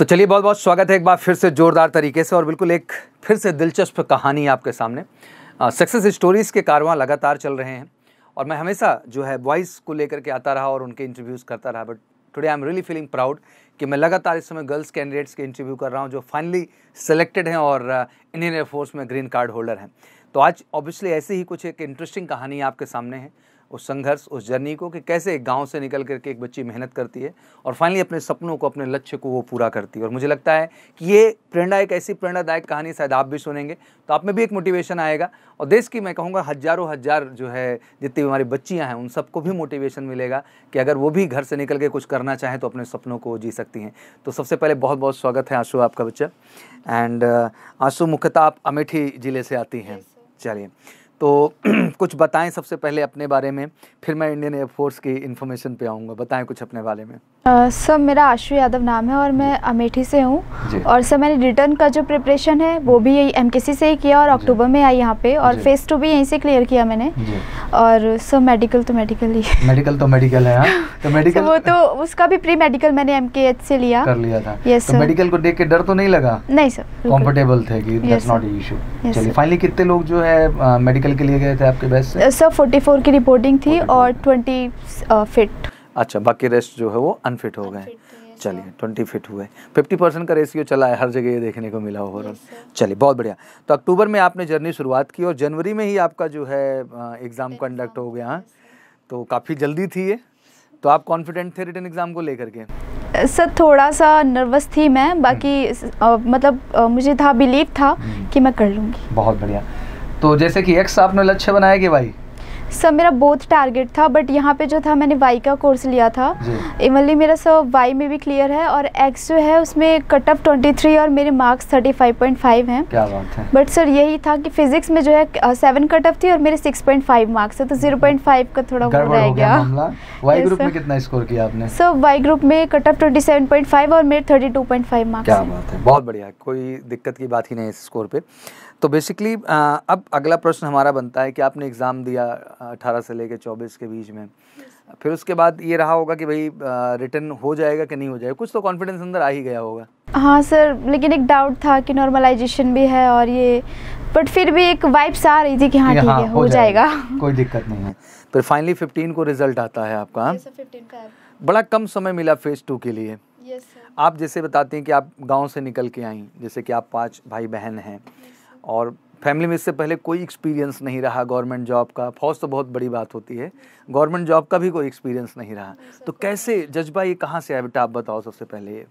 तो चलिए बहुत बहुत स्वागत है एक बार फिर से ज़ोरदार तरीके से और बिल्कुल एक फिर से दिलचस्प कहानी आपके सामने सक्सेस स्टोरीज़ के कारवां लगातार चल रहे हैं और मैं हमेशा जो है वॉइस को लेकर के आता रहा और उनके इंटरव्यूज़ करता रहा but today I am really feeling proud कि मैं लगातार इस समय गर्ल्स कैंडिडेट्स के इंटरव्यू कर रहा हूँ जो फाइनली सेलेक्टेड हैं और इंडियन एयरफोर्स में ग्रीन कार्ड होल्डर हैं तो आज ऑब्वियसली ऐसी ही कुछ एक इंटरेस्टिंग कहानी आपके सामने है उस संघर्ष उस जर्नी को कि कैसे एक गांव से निकल करके एक बच्ची मेहनत करती है और फाइनली अपने सपनों को अपने लक्ष्य को वो पूरा करती है और मुझे लगता है कि ये प्रेरणा एक ऐसी प्रेरणादायक कहानी शायद आप भी सुनेंगे तो आप में भी एक मोटिवेशन आएगा और देश की मैं कहूँगा हज़ारों हज़ार जो है जितनी हमारी बच्चियाँ हैं उन सबको भी मोटिवेशन मिलेगा कि अगर वो भी घर से निकल के कुछ करना चाहें तो अपने सपनों को जी सकती हैं तो सबसे पहले बहुत बहुत स्वागत है आंसू आपका बच्चा एंड आंसू मुख्यतः आप अमेठी ज़िले से आती हैं चलिए तो कुछ बताएं सबसे पहले अपने बारे में फिर मैं इंडियन एयरफोर्स की इन्फॉर्मेशन पे आऊँगा बताएं कुछ अपने बारे में सर मेरा आशु यादव नाम है और मैं अमेठी से हूँ और सर मैंने रिटर्न का जो प्रिपरेशन है वो भी यही एम से ही किया और अक्टूबर में आई यहाँ पे और फेस टू भी यहीं से क्लियर किया मैंने और सर मेडिकल तो मेडिकल ही मेडिकल तो मेडिकल है हाँ। तो मेडिकल वो तो उसका भी प्री मेडिकल मैंने एम से लिया कर लिया था यस मेडिकल तो को देख के डर तो नहीं लगा नहीं सर कम्फर्टेबल थे कि दैट्स नॉट इशू चलिए फाइनली कितने लोग जो है मेडिकल दाखिल के लिए गए थे आपके बेस्ट सर फोर्टी फोर की रिपोर्टिंग थी 44. और ट्वेंटी फिट uh, अच्छा बाकी रेस्ट जो है वो अनफिट हो गए चलिए ट्वेंटी फिट हुए फिफ्टी परसेंट का रेशियो चला है हर जगह ये देखने को मिला ओवरऑल चलिए बहुत बढ़िया तो अक्टूबर में आपने जर्नी शुरुआत की और जनवरी में ही आपका जो है एग्ज़ाम uh, कंडक्ट हो गया हाँ। तो काफ़ी जल्दी थी ये तो आप कॉन्फिडेंट थे रिटर्न एग्ज़ाम को लेकर के सर थोड़ा सा नर्वस थी मैं बाकी आ, हम्म। uh, मतलब आ, मुझे था बिलीव था हम्म। कि मैं कर लूँगी बहुत बढ़िया तो जैसे कि एक्स आपने लक्ष्य बनाया कि वाई सर मेरा बहुत टारगेट था बट यहाँ पे जो था मैंने वाई का कोर्स लिया था इवनली मेरा सर वाई में भी क्लियर है और एक्स जो है उसमें कट ऑफ ट्वेंटी थ्री और मेरे marks thirty five point five है बट सर यही था कि फिजिक्स में जो है सेवन कट ऑफ थी और मेरे सिक्स पॉइंट फाइव मार्क्स है तो जीरो पॉइंट फाइव का थोड़ा गया, गया, गया वाई ग्रुप में कितना स्कोर किया आपने सर वाई ग्रुप में cut off twenty seven point five और मेरे thirty two point five marks बहुत बढ़िया कोई दिक्कत की बात ही नहीं इस स्कोर पे तो बेसिकली uh, अब अगला प्रश्न हमारा बनता है कि आपने एग्ज़ाम दिया uh, अठारह से लेकर चौबीस के बीच में फिर उसके बाद ये रहा होगा कि भाई रिटर्न uh, हो जाएगा कि नहीं हो जाएगा कुछ तो कॉन्फिडेंस अंदर आ ही गया होगा हाँ सर लेकिन एक डाउट था कि नॉर्मलाइजेशन भी है और ये बट फिर भी एक वाइब्स आ रही थी कि हाँ ठीक हाँ, है हो जाएगा, कोई दिक्कत नहीं है फिर फाइनली फिफ्टीन को रिजल्ट आता है आपका बड़ा कम समय मिला फेज टू के लिए आप जैसे बताती हैं कि आप गाँव से निकल के आई जैसे कि आप पाँच भाई बहन हैं और फैमिली में इससे पहले कोई एक्सपीरियंस नहीं रहा गवर्नमेंट जॉब का फौज तो बहुत बड़ी बात होती है गवर्नमेंट जॉब का भी कोई एक्सपीरियंस नहीं रहा तो कैसे जज्बा ये कहाँ से आया बेटा आप बताओ सबसे पहले ये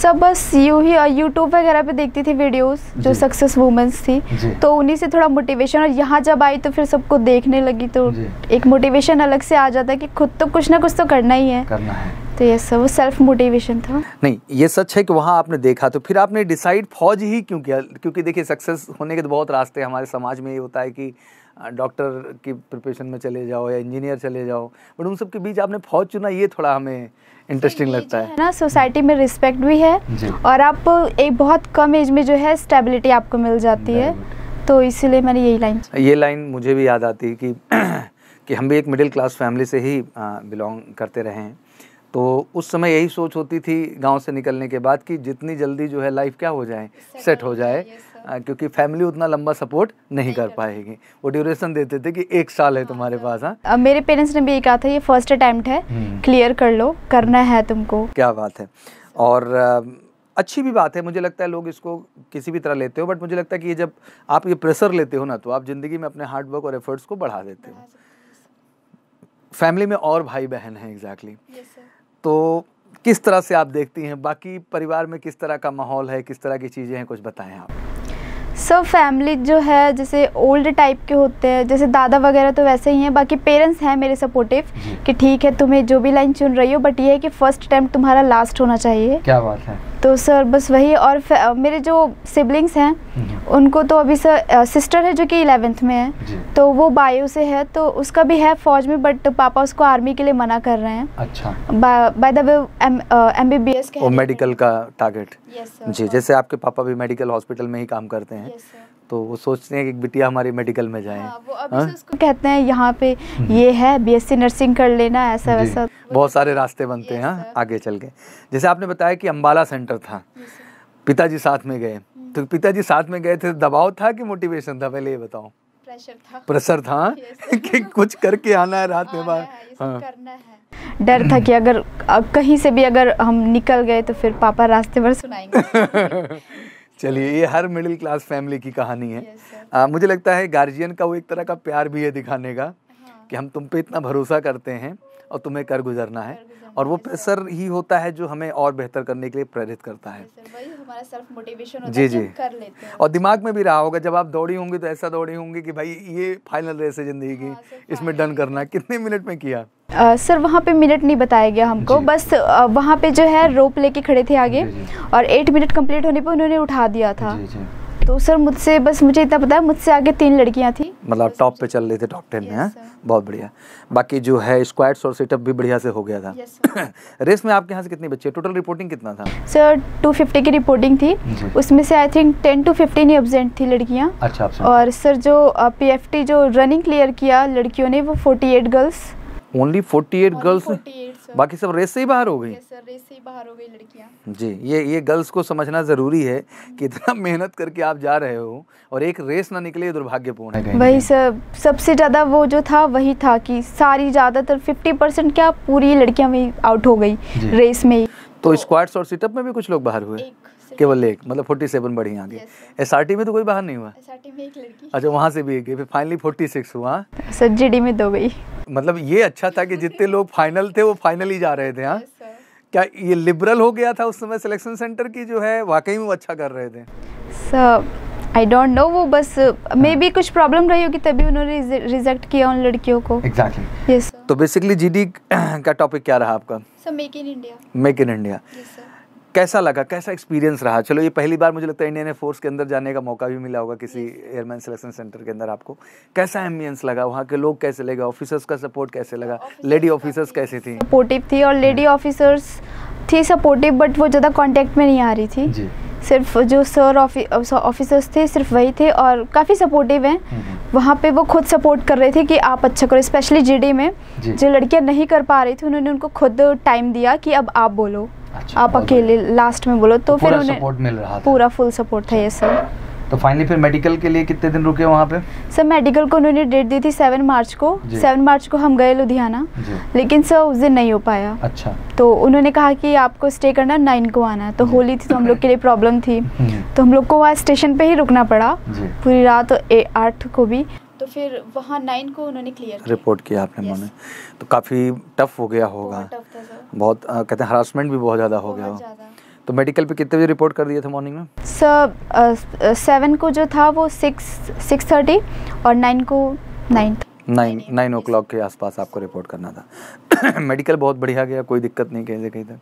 सब बस यू ही यूट्यूब वगैरह पे देखती थी वीडियोस जो सक्सेस वूमेंस थी तो उन्हीं से थोड़ा मोटिवेशन और यहाँ जब आई तो फिर सबको देखने लगी तो एक मोटिवेशन अलग से आ जाता है कि खुद तो कुछ ना कुछ तो करना ही है करना है तो ये सर वो सेल्फ मोटिवेशन था नहीं ये सच है कि वहाँ आपने देखा तो फिर आपने डिसाइड फौज ही क्यों किया क्योंकि देखिए सक्सेस होने के तो बहुत रास्ते हमारे समाज में ये होता है कि डॉक्टर की प्रिपरेशन में चले जाओ या इंजीनियर चले जाओ बट उन सबके बीच आपने फौज चुना ये थोड़ा हमें इंटरेस्टिंग लगता है ना सोसाइटी में रिस्पेक्ट भी है और आप एक बहुत कम एज में जो है स्टेबिलिटी आपको मिल जाती है तो इसीलिए मैंने यही लाइन ये लाइन मुझे भी याद आती कि कि हम भी एक मिडिल क्लास फैमिली से ही बिलोंग करते रहे हैं तो उस समय यही सोच होती थी गांव से निकलने के बाद कि जितनी जल्दी जो है लाइफ क्या हो जाए सेट हो जाए क्योंकि फैमिली उतना लंबा सपोर्ट नहीं कर पाएगी वो ड्यूरेशन देते थे कि एक साल है हाँ, तुम्हारे पास हाँ मेरे पेरेंट्स ने भी ये कहा था ये फर्स्ट अटैम्प्ट है क्लियर हम्म। कर लो करना है तुमको क्या बात है और अच्छी भी बात है मुझे लगता है लोग इसको किसी भी तरह लेते हो बट मुझे लगता है कि ये जब आप ये प्रेशर लेते हो ना तो आप ज़िंदगी में अपने हार्डवर्क और एफर्ट्स को बढ़ा देते हो फैमिली में और भाई बहन है एग्जैक्टली exactly. yes, तो किस तरह से आप देखती हैं बाकी परिवार में किस तरह का माहौल है किस तरह की चीज़ें हैं कुछ बताएं आप सब फैमिली जो है जैसे ओल्ड टाइप के होते हैं जैसे दादा वगैरह तो वैसे ही हैं बाकी पेरेंट्स हैं मेरे सपोर्टिव कि ठीक है तुम्हें जो भी लाइन चुन रही हो बट ये है कि फर्स्ट अटैम्प्ट तुम्हारा लास्ट होना चाहिए क्या बात है तो सर बस वही और मेरे जो सिबलिंग्स हैं हम्म। उनको तो अभी सर सिस्टर है जो कि इलेवेंथ में है तो वो बायो से है तो उसका भी है फौज में बट पापा उसको आर्मी के लिए मना कर रहे हैं अच्छा by the way M B B S medical का टारगेट जी जैसे आपके पापा भी मेडिकल हॉस्पिटल में ही काम करते हैं तो वो सोचते हैं कि बिटिया हमारी मेडिकल में जाए हाँ, हाँ? कहते हैं यहाँ पे हम्म। ये है बीएससी नर्सिंग कर लेना ऐसा वैसा बहुत सारे रास्ते बनते हैं हाँ, आगे चल के जैसे आपने बताया कि अम्बाला सेंटर था पिताजी साथ में गए हम्म। तो पिताजी साथ में गए थे दबाव था कि मोटिवेशन था पहले ये बताओ प्रेशर था कि कुछ करके आना है रात में बाद डर था कि अगर कहीं से भी अगर हम निकल गए तो फिर पापा रास्ते पर सुनाएंगे चलिए ये हर मिडिल क्लास फैमिली की कहानी है yes, आ, मुझे लगता है गार्जियन का वो एक तरह का प्यार भी है दिखाने का हाँ। कि हम तुम पे इतना भरोसा करते हैं और तुम्हें कर गुजरना है और वो प्रेशर ही होता है जो हमें और बेहतर करने के लिए प्रेरित करता है जी जी और दिमाग में भी रहा होगा जब आप दौड़ी होंगी तो ऐसा दौड़ी होंगी कि भाई ये फाइनल रेस है ज़िंदगी की हाँ, इसमें डन करना कितने मिनट में किया आ, सर वहाँ पे मिनट नहीं बताया गया हमको बस वहाँ पे जो है रोप लेके खड़े थे आगे और एट मिनट कंप्लीट होने पे उन्होंने उठा दिया था जी, जी। तो सर मुझसे बस मुझे इतना पता है मुझसे आगे तीन लड़कियाँ थी मतलब टॉप पे चल रहे थे टॉप टेन में है हाँ? बहुत बढ़िया बाकी जो है स्क्वाड और सेटअप भी बढ़िया से हो गया था रेस में आपके यहाँ से कितने बच्चे टोटल रिपोर्टिंग कितना था सर 250 की रिपोर्टिंग थी उसमें से आई थिंक 10 टू 15 ही एबजेंट थी लड़कियाँ अच्छा और सर जो पी जो रनिंग क्लियर किया लड़कियों ने वो फोर्टी गर्ल्स ओनली 48 गर्ल्स अच्छा। बाकी सब रेस से ही बाहर हो गई सर रेस से ही बाहर हो गई लड़कियाँ जी ये ये गर्ल्स को समझना ज़रूरी है कि इतना मेहनत करके आप जा रहे हो और एक रेस ना निकले दुर्भाग्यपूर्ण है वही सर सबसे ज़्यादा वो जो था वही था कि सारी ज़्यादातर फिफ्टी क्या पूरी लड़कियाँ वही आउट हो गई रेस में ही तो स्क्वाड्स तो और सिटअप में भी कुछ लोग बाहर हुए केवल एक मतलब फोर्टी सेवन बढ़ी आगे एस आर टी में तो कोई बाहर नहीं हुआ अच्छा वहाँ से भी एक गई फिर फाइनली फोर्टी सिक्स हुआ हाँ? सर जी डी में दो गई मतलब ये अच्छा था कि जितने लोग फाइनल थे वो फाइनल ही जा रहे थे हाँ क्या ये लिबरल हो गया था उस समय सिलेक्शन सेंटर की जो है वाकई में वो अच्छा कर रहे थे सर आई डोंट नो वो बस मे बी कुछ प्रॉब्लम रही होगी तभी उन्होंने रिजेक्ट किया उन लड़कियों को एग्जैक्टली यस तो बेसिकली जीडी का टॉपिक क्या रहा आपका make in India make in India कैसा लगा कैसा एक्सपीरियंस रहा चलो ये पहली बार मुझे लगता है इंडियन एयरफोर्स के अंदर जाने का मौका भी मिला होगा किसी एयरमैन सिलेक्शन सेंटर के अंदर आपको कैसा एम्बियंस लगा वहाँ के लोग कैसे लगे ऑफिसर्स का सपोर्ट कैसे लगा लेडी ऑफिसर्स कैसे थी सपोर्टिव थी और लेडी ऑफिसर्स थी सपोर्टिव बट वो ज़्यादा कॉन्टेक्ट में नहीं आ रही थी जी सिर्फ जो सर ऑफिसर्स थे सिर्फ वही थे और काफ़ी सपोर्टिव हैं हम्म, हम्म। वहाँ पे वो खुद सपोर्ट कर रहे थे कि आप अच्छा करो स्पेशली जीडी में जी। जो लड़कियाँ नहीं कर पा रही थी उन्होंने उनको खुद टाइम दिया कि अब आप बोलो अच्छा, आप अकेले लास्ट में बोलो तो, तो फिर उन्हें पूरा फुल सपोर्ट था ये सर तो फाइनली फिर मेडिकल के लिए कितने दिन रुके वहाँ पे सर मेडिकल को उन्होंने डेट दी थी सेवन मार्च को सेवन मार्च को हम गए लुधियाना लेकिन सर उस दिन नहीं हो पाया अच्छा तो उन्होंने कहा कि आपको स्टे करना नाइन को आना तो होली थी तो हम लोग के लिए प्रॉब्लम थी हम्म। तो हम लोग को वहाँ स्टेशन पे ही रुकना पड़ा पूरी रात आठ को भी तो फिर वहाँ नाइन को उन्होंने क्लियर रिपोर्ट किया आपने उन्होंने तो काफ़ी टफ हो गया होगा बहुत, बहुत कहते हैं हरासमेंट भी बहुत ज़्यादा हो गया तो मेडिकल पे कितने बजे रिपोर्ट कर दिए थे मॉर्निंग में सर सेवन uh, uh, को जो था वो सिक्स सिक्स थर्टी और नाइन को नाइन नाइन नाइन ओ क्लॉक के आसपास आपको रिपोर्ट करना था मेडिकल बहुत बढ़िया गया कोई दिक्कत नहीं कहीं से कहीं तक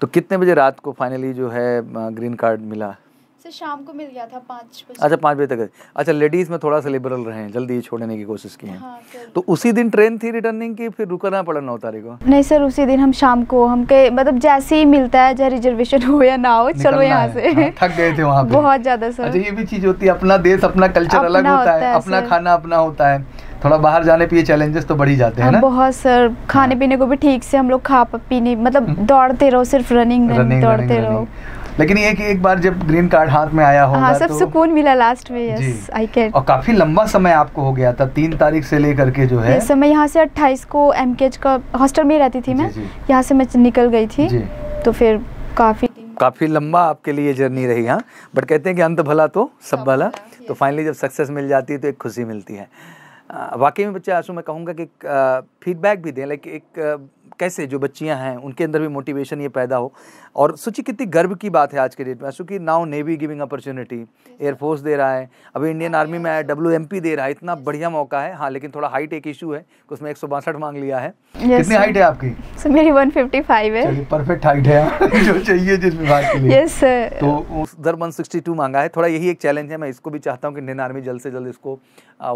तो कितने बजे रात को फाइनली जो है ग्रीन uh, कार्ड मिला सर शाम को मिल गया था पाँच अच्छा पाँच बजे तक अच्छा लेडीज़ में थोड़ा सा लिबरल रहे जल्दी छोड़ने की कोशिश की हाँ, तो उसी दिन ट्रेन थी रिटर्निंग की फिर रुकना पड़ा नौ तारीख को नहीं सर उसी दिन हम शाम को हम के मतलब जैसे ही मिलता है चाहे रिजर्वेशन हो या ना हो चलो यहाँ से हाँ, थक गए थे वहाँ बहुत ज़्यादा सर अच्छा ये भी चीज़ होती है अपना देश अपना कल्चर अलग होता है अपना खाना अपना होता है थोड़ा बाहर जाने पे चैलेंजेस तो बढ़ी जाते हैं हाँ, ना बहुत सर हाँ। खाने पीने को भी ठीक से हम लोग खा पीने मतलब हम्म। दौड़ते रहो सिर्फ रनिंग रनिंग दौड़ते रहो लेकिन ये कि एक बार जब ग्रीन कार्ड हाथ में आया होगा हाँ, सब तो, सुकून मिला लास्ट में यस आई कैन और काफी लंबा समय आपको हो गया था तीन तारीख से लेकर के जो है समय यहाँ से अट्ठाईस को एम का हॉस्टल में रहती थी मैं यहाँ से मैं निकल गई थी तो फिर काफी काफ़ी लंबा आपके लिए जर्नी रही हाँ बट कहते हैं कि अंत भला तो सब भला तो फाइनली जब सक्सेस मिल जाती है तो एक खुशी मिलती है वाकई में बच्चे आंसू मैं कहूँगा कि फीडबैक भी दें लाइक एक कैसे जो बच्चियां हैं उनके अंदर भी मोटिवेशन ये पैदा हो और सोचिए कितनी गर्व की बात है आज के डेट में क्योंकि now navy giving opportunity air force दे रहा है अभी इंडियन आर्मी में डब्ल्यू दे रहा है इतना बढ़िया मौका है हाँ लेकिन थोड़ा हाइट एक इशू है उसमें एक मांग लिया है कितनी हाइट है आपकी सर मेरी 155 है परफेक्ट हाइट है जो चाहिए जिस विभाग के लिए यस तो उधर 162 मांगा है थोड़ा यही एक चैलेंज है मैं इसको भी चाहता हूँ कि इंडियन आर्मी जल्द से जल्द इसको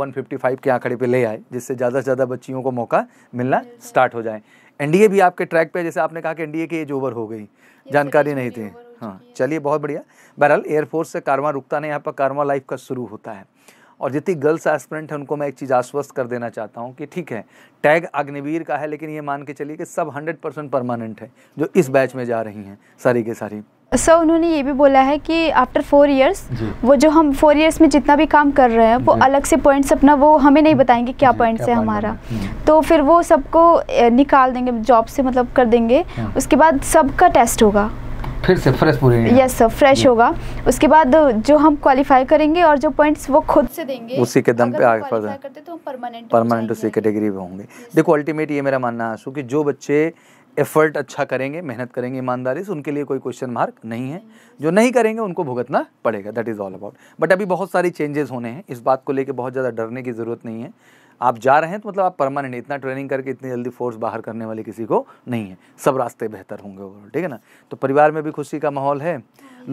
वन के आंकड़े पे ले आए जिससे ज़्यादा से ज़्यादा बच्चियों को मौका मिलना स्टार्ट हो जाए एनडीए भी आपके ट्रैक पे जैसे आपने कहा कि एनडीए की एज ओवर हो गई जानकारी नहीं थी हाँ चलिए बहुत बढ़िया बहरहाल एयरफोर्स से कारवा रुकता नहीं यहाँ पर कारवा लाइफ का शुरू होता है और जितनी गर्ल्स एस्परेंट हैं उनको मैं एक चीज़ आश्वस्त कर देना चाहता हूँ कि ठीक है टैग अग्निवीर का है लेकिन ये मान के चलिए कि सब हंड्रेड परसेंट परमानेंट है जो इस बैच में जा रही हैं सारी के सारी सर उन्होंने ये भी बोला है कि आफ्टर फोर इयर्स वो जो हम फोर इयर्स में जितना भी काम कर रहे हैं वो अलग से पॉइंट्स अपना वो हमें नहीं बताएंगे क्या पॉइंट्स है हमारा हम्म। तो फिर वो सबको निकाल देंगे जॉब से मतलब कर देंगे हाँ। उसके बाद सबका टेस्ट होगा फिर से फ्रेश पूरे यस सर फ्रेश होगा उसके बाद जो हम क्वालिफाई करेंगे और जो पॉइंट्स वो खुद से देंगे उसी के दम पे आगे करते तो परमानेंट परमानेंट उसी कैटेगरी में होंगे देखो अल्टीमेट ये मेरा मानना है कि जो बच्चे एफर्ट अच्छा करेंगे मेहनत करेंगे ईमानदारी से उनके लिए कोई क्वेश्चन मार्क नहीं है जो नहीं करेंगे उनको भुगतना पड़ेगा that is all about but अभी बहुत सारी चेंजेस होने हैं इस बात को लेकर बहुत ज़्यादा डरने की ज़रूरत नहीं है आप जा रहे हैं तो मतलब आप परमानेंट इतना ट्रेनिंग करके इतनी जल्दी फोर्स बाहर करने वाले किसी को नहीं है सब रास्ते बेहतर होंगे ओवरऑल ठीक है ना तो परिवार में भी खुशी का माहौल है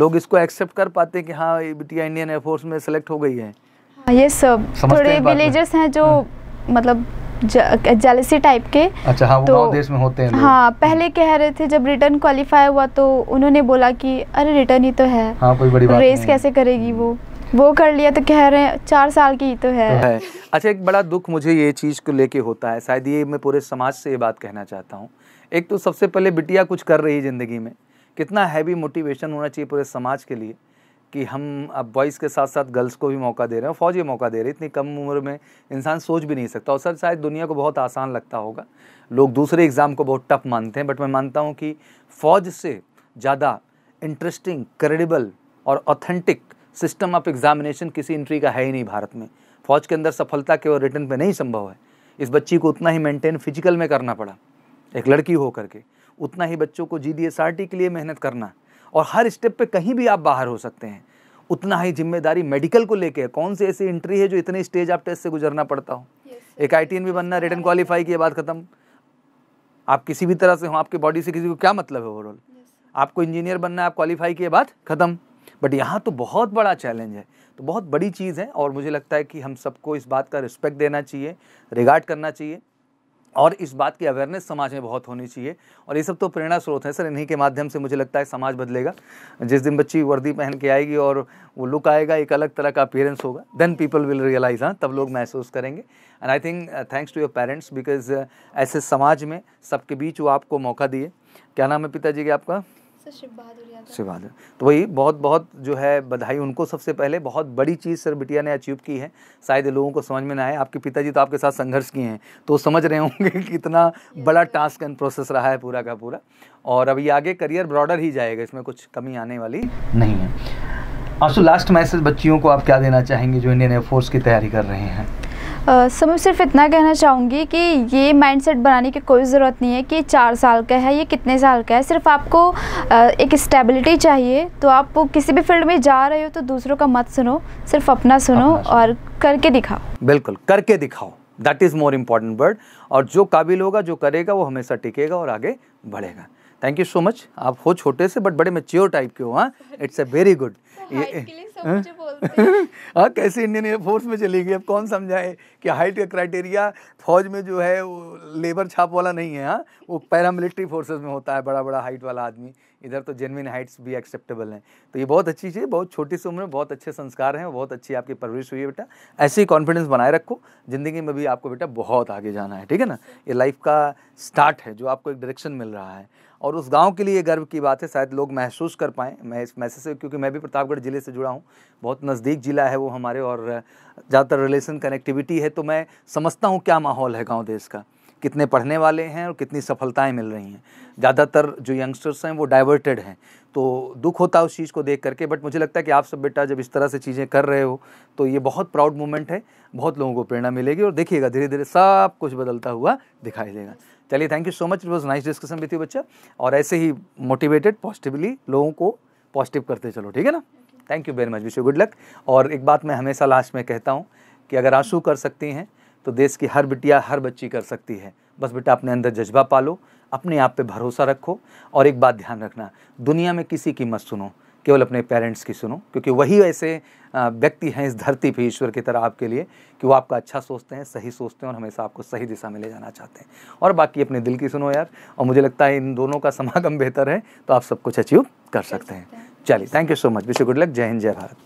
लोग इसको एक्सेप्ट कर पाते हैं कि हाँ बिटिया इंडियन एयरफोर्स में सेलेक्ट हो गई है हाँ, ये सब थोड़े विलेजर्स हैं जो हाँ। मतलब जेलसी टाइप के अच्छा हाँ, तो वो देश में होते हैं हाँ पहले कह रहे थे जब रिटर्न क्वालिफाई हुआ तो उन्होंने बोला कि अरे रिटर्न ही तो है हाँ, कोई बड़ी बात रेस नहीं। कैसे करेगी वो वो कर लिया तो कह रहे हैं चार साल की ही तो है, तो है। अच्छा एक बड़ा दुख मुझे ये चीज़ को लेके होता है शायद ये मैं पूरे समाज से ये बात कहना चाहता हूँ एक तो सबसे पहले बिटिया कुछ कर रही है ज़िंदगी में कितना हैवी मोटिवेशन होना चाहिए पूरे समाज के लिए कि हम अब बॉयज़ के साथ साथ गर्ल्स को भी मौका दे रहे हैं फ़ौज मौका दे रहे हैं इतनी कम उम्र में इंसान सोच भी नहीं सकता और सर शायद दुनिया को बहुत आसान लगता होगा लोग दूसरे एग्ज़ाम को बहुत टफ मानते हैं बट मैं मानता हूँ कि फ़ौज से ज़्यादा इंटरेस्टिंग क्रेडिबल और ऑथेंटिक सिस्टम ऑफ एग्ज़ामिनेशन किसी इंट्री का है ही नहीं भारत में फ़ौज के अंदर सफलता केवल रिटर्न पर नहीं संभव है इस बच्ची को उतना ही मेंटेन फिजिकल में करना पड़ा एक लड़की होकर के उतना ही बच्चों को जी डी के लिए मेहनत करना और हर स्टेप पे कहीं भी आप बाहर हो सकते हैं उतना ही जिम्मेदारी मेडिकल को लेके है कौन सी ऐसी एंट्री है जो इतने स्टेज आप टेस्ट से गुजरना पड़ता हो एक आई भी बनना रिटर्न क्वालिफाई की बात ख़त्म आप किसी भी तरह से हो आपकी बॉडी से किसी को क्या मतलब है ओवरऑल आपको इंजीनियर बनना है आप क्वालिफाई किए बात ख़त्म बट यहाँ तो बहुत बड़ा चैलेंज है तो बहुत बड़ी चीज़ है और मुझे लगता है कि हम सबको इस बात का रिस्पेक्ट देना चाहिए रिगार्ड करना चाहिए और इस बात की अवेयरनेस समाज में बहुत होनी चाहिए और ये सब तो प्रेरणा स्रोत है सर इन्हीं के माध्यम से मुझे लगता है समाज बदलेगा जिस दिन बच्ची वर्दी पहन के आएगी और वो लुक आएगा एक अलग तरह का अपीयरेंस होगा देन पीपल विल रियलाइज हाँ तब लोग महसूस करेंगे and I think thanks to your parents because ऐसे समाज में सबके बीच वो आपको मौका दिए क्या नाम है पिताजी के आपका शिव बहादुर तो वही बहुत बहुत जो है बधाई उनको सबसे पहले बहुत बड़ी चीज़ सर बिटिया ने अचीव की है शायद लोगों को समझ में ना आए आपके पिताजी तो आपके साथ संघर्ष किए हैं तो समझ रहे होंगे कि कितना बड़ा टास्क एंड प्रोसेस रहा है पूरा का पूरा और अभी आगे करियर ब्रॉडर ही जाएगा इसमें कुछ कमी आने वाली नहीं है आंसू लास्ट मैसेज बच्चियों को आप क्या देना चाहेंगे जो इंडियन एयरफोर्स की तैयारी कर रहे हैं सर मैं सिर्फ इतना कहना चाहूँगी कि ये माइंडसेट बनाने की कोई ज़रूरत नहीं है कि चार साल का है ये कितने साल का है सिर्फ आपको आ, एक स्टेबिलिटी चाहिए तो आप किसी भी फील्ड में जा रहे हो तो दूसरों का मत सुनो सिर्फ अपना सुनो अपना और करके दिखाओ बिल्कुल करके दिखाओ that is more important word और जो काबिल होगा जो करेगा वो हमेशा टिकेगा और आगे बढ़ेगा थैंक यू सो मच आप हो छोटे से बट बड़े मेच्योर टाइप के हो हाँ इट्स अ वेरी गुड हाँ? हाँ कैसे इंडियन एयरफोर्स में चली गई अब कौन समझाए कि हाइट का क्राइटेरिया फौज में जो है वो लेबर छाप वाला नहीं है हाँ वो पैरामिलिट्री फोर्सेज में होता है बड़ा बड़ा हाइट वाला आदमी इधर तो जेनविन हाइट्स भी एक्सेप्टेबल हैं तो ये बहुत अच्छी चीज़ है बहुत छोटी सी उम्र में बहुत अच्छे संस्कार हैं बहुत अच्छी आपकी परवरिश हुई है बेटा ऐसे ही कॉन्फिडेंस बनाए रखो ज़िंदगी में भी आपको बेटा बहुत आगे जाना है ठीक है ना ये लाइफ का स्टार्ट है जो आपको एक डायरेक्शन मिल रहा है और उस गांव के लिए गर्व की बात है शायद लोग महसूस कर पाएँ मैं इस मैसेज से क्योंकि मैं भी प्रतापगढ़ ज़िले से जुड़ा हूँ बहुत नज़दीक ज़िला है वो हमारे और ज़्यादातर रिलेशन कनेक्टिविटी है तो मैं समझता हूँ क्या माहौल है गाँव देश का कितने पढ़ने वाले हैं और कितनी सफलताएं मिल रही हैं ज़्यादातर जो यंगस्टर्स हैं वो डाइवर्टेड हैं तो दुख होता है उस चीज़ को देख करके बट मुझे लगता है कि आप सब बेटा जब इस तरह से चीज़ें कर रहे हो तो ये बहुत प्राउड मोमेंट है बहुत लोगों को प्रेरणा मिलेगी और देखिएगा धीरे धीरे सब कुछ बदलता हुआ दिखाई देगा चलिए thank you so much it was nice discussion with you बच्चा और ऐसे ही मोटिवेटेड पॉजिटिवली लोगों को पॉजिटिव करते चलो ठीक है ना thank you very much wish you good luck और एक बात मैं हमेशा लास्ट में कहता हूँ कि अगर आंसू कर सकती हैं तो देश की हर बिटिया हर बच्ची कर सकती है बस बेटा अपने अंदर जज्बा पालो अपने आप पे भरोसा रखो और एक बात ध्यान रखना दुनिया में किसी की मत सुनो केवल अपने पेरेंट्स की सुनो क्योंकि वही ऐसे व्यक्ति हैं इस धरती पर ईश्वर की तरह आपके लिए कि वो आपका अच्छा सोचते हैं सही सोचते हैं और हमेशा आपको सही दिशा में ले जाना चाहते हैं और बाकी अपने दिल की सुनो यार और मुझे लगता है इन दोनों का समागम बेहतर है तो आप सब कुछ अचीव कर सकते हैं चलिए thank you so much wish good luck जय हिंद जय भारत